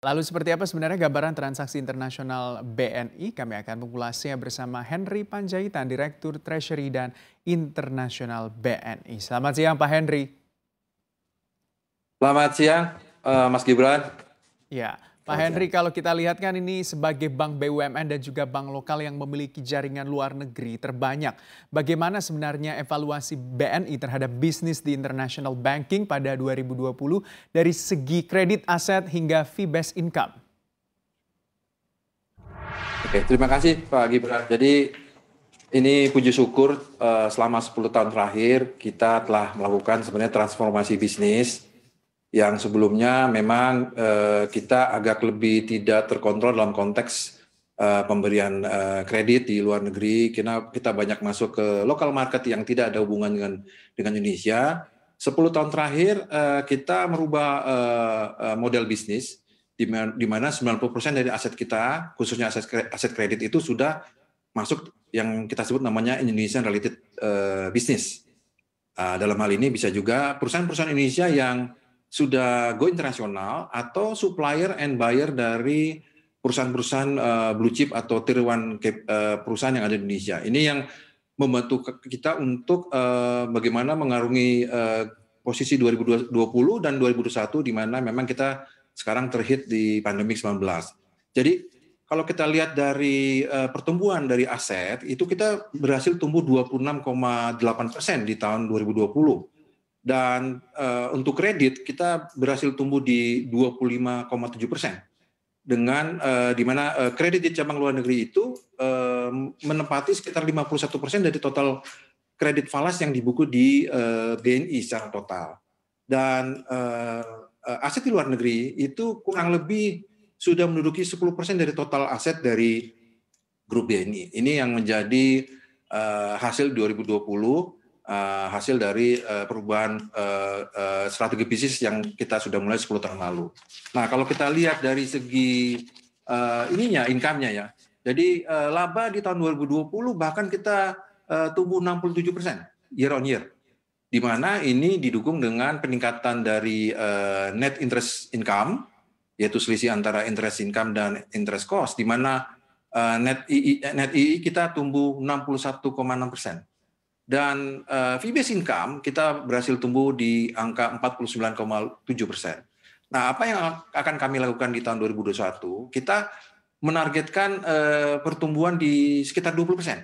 Lalu seperti apa sebenarnya gambaran transaksi internasional BNI? Kami akan mengulasnya bersama Henry Panjaitan, Direktur Treasury dan Internasional BNI. Selamat siang Pak Henry. Selamat siang uh, Mas Gibran. Ya, Pak Henry, kalau kita lihat kan ini sebagai bank BUMN dan juga bank lokal yang memiliki jaringan luar negeri terbanyak. Bagaimana sebenarnya evaluasi BNI terhadap bisnis di international banking pada 2020 dari segi kredit aset hingga fee based income? Oke, terima kasih Pak Gibran. Jadi ini puji syukur eh, selama 10 tahun terakhir kita telah melakukan sebenarnya transformasi bisnis yang sebelumnya memang eh, kita agak lebih tidak terkontrol dalam konteks eh, pemberian eh, kredit di luar negeri. Kita, kita banyak masuk ke lokal market yang tidak ada hubungan dengan, dengan Indonesia. 10 tahun terakhir eh, kita merubah eh, eh model bisnis di mana 90% dari aset kita, khususnya aset aset kredit itu sudah masuk yang kita sebut namanya Indonesian related uh, business. Uh, dalam hal ini bisa juga perusahaan-perusahaan Indonesia yang sudah go internasional atau supplier and buyer dari perusahaan-perusahaan eh, blue chip atau tiruan eh, perusahaan yang ada di Indonesia. Ini yang membantu kita untuk eh, bagaimana mengarungi posisi 2020 dan 2021 di mana memang kita sekarang terhit di pandemi 19. Jadi kalau kita lihat dari pertumbuhan dari aset itu kita berhasil tumbuh 26,8 persen di tahun 2020 dan uh, untuk kredit kita berhasil tumbuh di 25,7 persen dengan uh, di mana uh, kredit di cabang luar negeri itu uh, menempati sekitar 51 persen dari total kredit falas yang dibuku di uh, BNI secara total. Dan uh, aset di luar negeri itu kurang lebih sudah menduduki 10% persen dari total aset dari grup BNI. Ini yang menjadi uh, hasil 2020 Eh, hasil dari eh, perubahan eh, strategi bisnis yang kita sudah mulai 10 tahun lalu. Nah, kalau kita lihat dari segi ininya income-nya ya. Jadi laba di tahun 2020 bahkan kita puluh tumbuh 67% year on year. Di mana ini didukung dengan peningkatan dari net interest income yaitu selisih antara interest income dan interest cost di mana net II, net II kita tumbuh 61,6 persen dan uh, eh, fee-based income kita berhasil tumbuh di angka 49,7 persen. Nah, apa yang akan kami lakukan di tahun 2021? Kita menargetkan eh, pertumbuhan di sekitar 20 persen.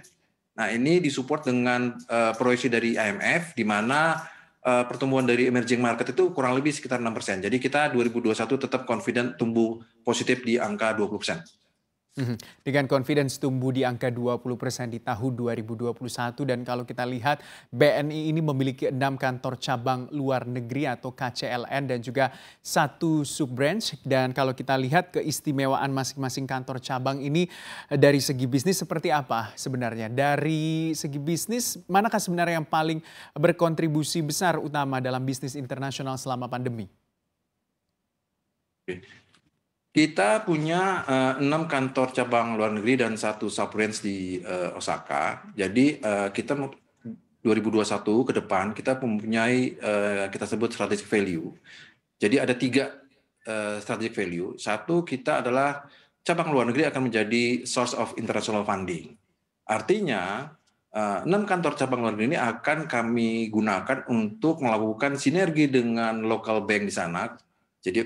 Nah, ini disupport dengan uh, proyeksi dari IMF, di mana uh, pertumbuhan dari emerging market itu kurang lebih sekitar 6 persen. Jadi kita 2021 tetap confident tumbuh positif di angka 20 persen. Mhm. Dengan confidence tumbuh di angka 20 persen di tahun 2021 dan kalau kita lihat BNI ini memiliki enam kantor cabang luar negeri atau KCLN dan juga satu sub branch dan kalau kita lihat keistimewaan masing-masing kantor cabang ini eh, dari segi bisnis seperti apa sebenarnya? Dari segi bisnis manakah sebenarnya yang paling berkontribusi besar utama dalam bisnis internasional selama pandemi? Kita punya eh, enam kantor cabang luar negeri dan satu subrange di uh, Osaka. Jadi uh, kita 2021 ke depan kita mempunyai uh, kita sebut strategic value. Jadi ada tiga uh, strategic value. Satu kita adalah cabang luar negeri akan menjadi source of international funding. Artinya enam kantor cabang luar negeri ini akan kami gunakan untuk melakukan sinergi dengan local bank di sana. Jadi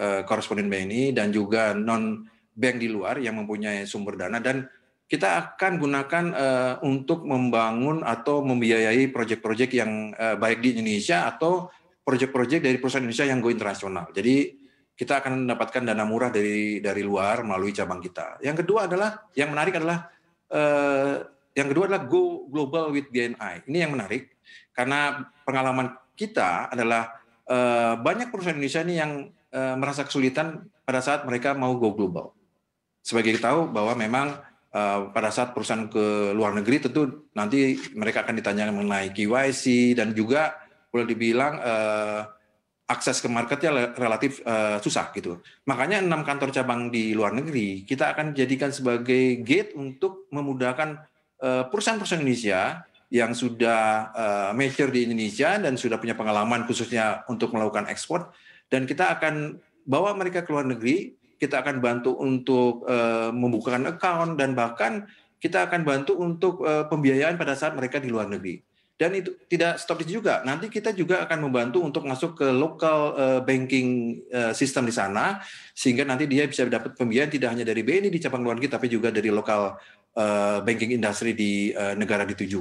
Eh, koresponden BNI dan juga non bank di luar yang mempunyai sumber dana dan kita akan gunakan eh, untuk membangun atau membiayai proyek-proyek yang eh, baik di Indonesia atau proyek-proyek dari perusahaan Indonesia yang go internasional. Jadi kita akan mendapatkan dana murah dari dari luar melalui cabang kita. Yang kedua adalah yang menarik adalah yang kedua adalah go global with BNI. Ini yang menarik karena pengalaman kita adalah banyak perusahaan Indonesia ini yang Eh, merasa kesulitan pada saat mereka mau go global. Sebagai kita tahu bahwa memang eh, pada saat perusahaan ke luar negeri tentu nanti mereka akan ditanya mengenai KYC dan juga boleh dibilang eh, akses ke marketnya relatif susah gitu. Makanya enam kantor cabang di luar negeri kita akan jadikan sebagai gate untuk memudahkan perusahaan-perusahaan Indonesia yang sudah major di Indonesia dan sudah punya pengalaman khususnya untuk melakukan ekspor dan kita akan bawa mereka ke luar negeri, kita akan bantu untuk uh, membukakan account dan bahkan kita akan bantu untuk uh, pembiayaan pada saat mereka di luar negeri. Dan itu tidak stop di juga. Nanti kita juga akan membantu untuk masuk ke local uh, banking uh, system di sana sehingga nanti dia bisa dapat pembiayaan tidak hanya dari BNI di cabang luar negeri tapi juga dari local uh, banking industry di uh, negara dituju.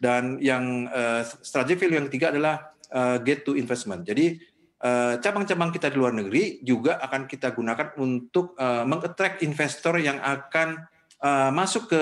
Dan yang uh, strategi value yang ketiga adalah uh, get to investment. Jadi Eh, cabang-cabang kita di luar negeri juga akan kita gunakan untuk uh, investor yang akan eh, masuk ke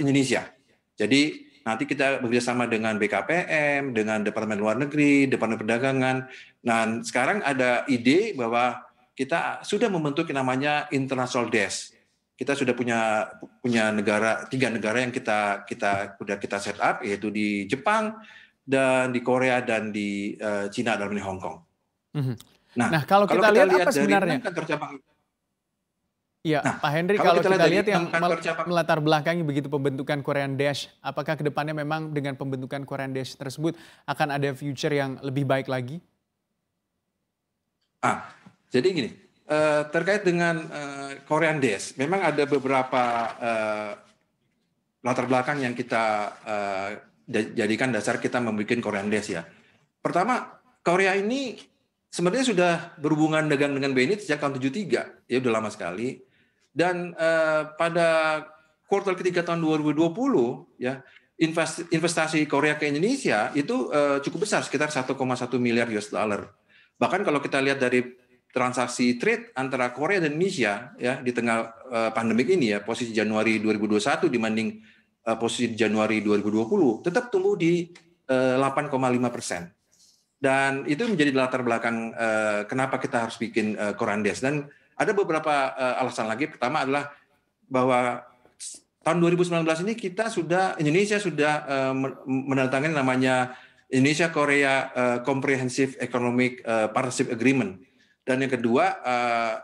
Indonesia. Jadi nanti kita bekerjasama dengan BKPM, dengan Departemen Luar Negeri, Departemen Perdagangan. Nah sekarang ada ide bahwa kita sudah membentuk yang namanya International Desk. Kita sudah punya punya negara tiga negara yang kita kita sudah kita set up yaitu di Jepang dan di Korea dan di uh, Cina dan di Hong Kong. Mhm. Nah, nah kalau, kalau kita, lihat, lihat apa sebenarnya? Kantor Iya, nah, Pak Henry kalau, kalau kita, kita lihat yang melatar belakangi begitu pembentukan Korean Dash, apakah kedepannya memang dengan pembentukan Korean Dash tersebut akan ada future yang lebih baik lagi? Ah, jadi gini, uh, terkait dengan uh, Korean Dash, memang ada beberapa uh, latar belakang yang kita uh, jadikan dasar kita membuat Korean Dash ya. Pertama, Korea ini sebenarnya sudah berhubungan dagang dengan BNI sejak tahun 73, ya udah lama sekali. Dan eh, pada kuartal ketiga tahun 2020 ya investasi Korea ke Indonesia itu eh, cukup besar sekitar 1,1 miliar US dollar. Bahkan kalau kita lihat dari transaksi trade antara Korea dan Indonesia ya di tengah eh, pandemik ini ya posisi Januari 2021 dibanding eh, posisi Januari 2020 tetap tumbuh di 8,5 eh, persen dan itu menjadi latar belakang uh, kenapa kita harus bikin uh, eh, koran des Dan ada beberapa uh, alasan lagi. Pertama adalah bahwa tahun 2019 ini kita sudah Indonesia sudah uh, menandatangani namanya Indonesia Korea uh, Comprehensive Economic uh, Partnership Agreement. Dan yang kedua uh,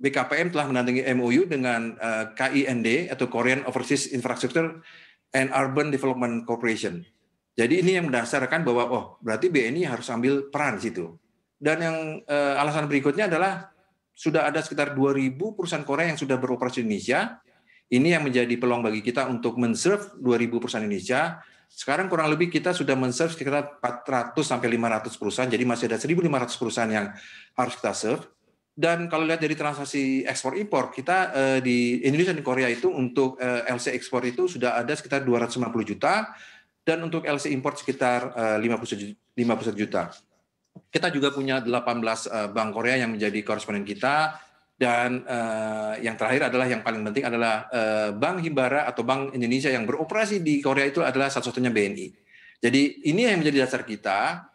BKPM telah menandatangani MOU dengan uh, KIND atau Korean Overseas Infrastructure and Urban Development Corporation. Jadi ini yang mendasarkan bahwa oh berarti BNI harus ambil peran di situ. Dan yang eh, alasan berikutnya adalah sudah ada sekitar 2.000 perusahaan Korea yang sudah beroperasi di Indonesia. Ini yang menjadi peluang bagi kita untuk menserve 2.000 perusahaan Indonesia. Sekarang kurang lebih kita sudah menserve sekitar 400 sampai 500 perusahaan. Jadi masih ada 1.500 perusahaan yang harus kita serve. Dan kalau lihat dari transaksi ekspor impor kita eh, di Indonesia dan Korea itu untuk eh, LC ekspor itu sudah ada sekitar 250 juta dan untuk LC import sekitar 51 eh, juta. Kita juga punya 18 eh, bank Korea yang menjadi koresponden kita dan eh, yang terakhir adalah yang paling penting adalah Bank Himbara atau Bank Indonesia yang beroperasi di Korea itu adalah satu-satunya BNI. Jadi ini yang menjadi dasar kita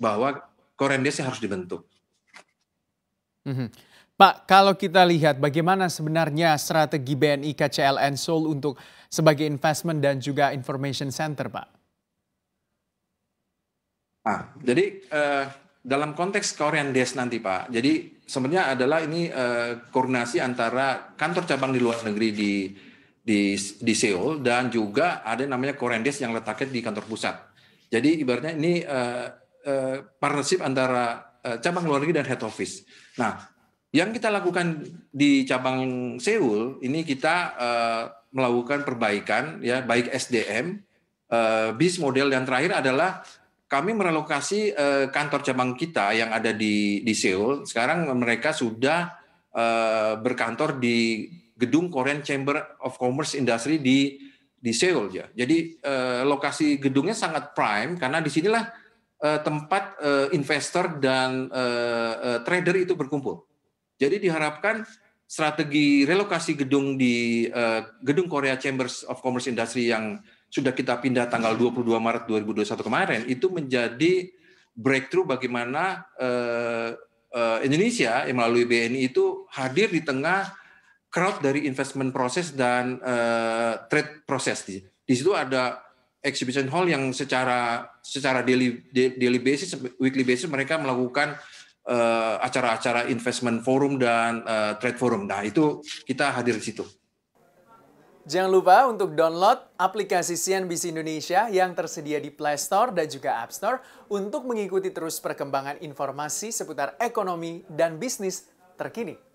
bahwa Korean Desk harus dibentuk. Mhm. Pak, kalau kita lihat bagaimana sebenarnya strategi BNI KCLN Seoul untuk sebagai investment dan juga information center, Pak? Ah, jadi uh, dalam konteks Korean Desk nanti, Pak. Jadi sebenarnya adalah ini uh, koordinasi antara kantor cabang di luar negeri di di di Seoul dan juga ada namanya Korean Desk yang letaknya di kantor pusat. Jadi ibaratnya ini uh, uh, partnership antara cabang luar negeri dan head office. Nah, yang kita lakukan di cabang Seoul ini kita eh, melakukan perbaikan ya baik SDM, eh, bis model yang terakhir adalah kami merelokasi eh, kantor cabang kita yang ada di di Seoul. Sekarang mereka sudah berkantor di gedung Korean Chamber of Commerce Industry di di Seoul ya. Jadi lokasi gedungnya sangat prime karena disinilah uh, tempat investor dan trader itu berkumpul jadi diharapkan strategi relokasi gedung di eh, gedung Korea Chambers of Commerce Industry yang sudah kita pindah tanggal 22 Maret 2021 kemarin itu menjadi breakthrough bagaimana eh, eh, Indonesia yang melalui BNI itu hadir di tengah crowd dari investment proses dan uh, trade proses di, di situ ada exhibition hall yang secara secara daily daily basis weekly basis mereka melakukan Eh, acara-acara investment forum dan uh, trade forum. Nah, itu kita hadir di situ. Jangan lupa untuk download aplikasi CNBC Indonesia yang tersedia di Play Store dan juga App Store untuk mengikuti terus perkembangan informasi seputar ekonomi dan bisnis terkini.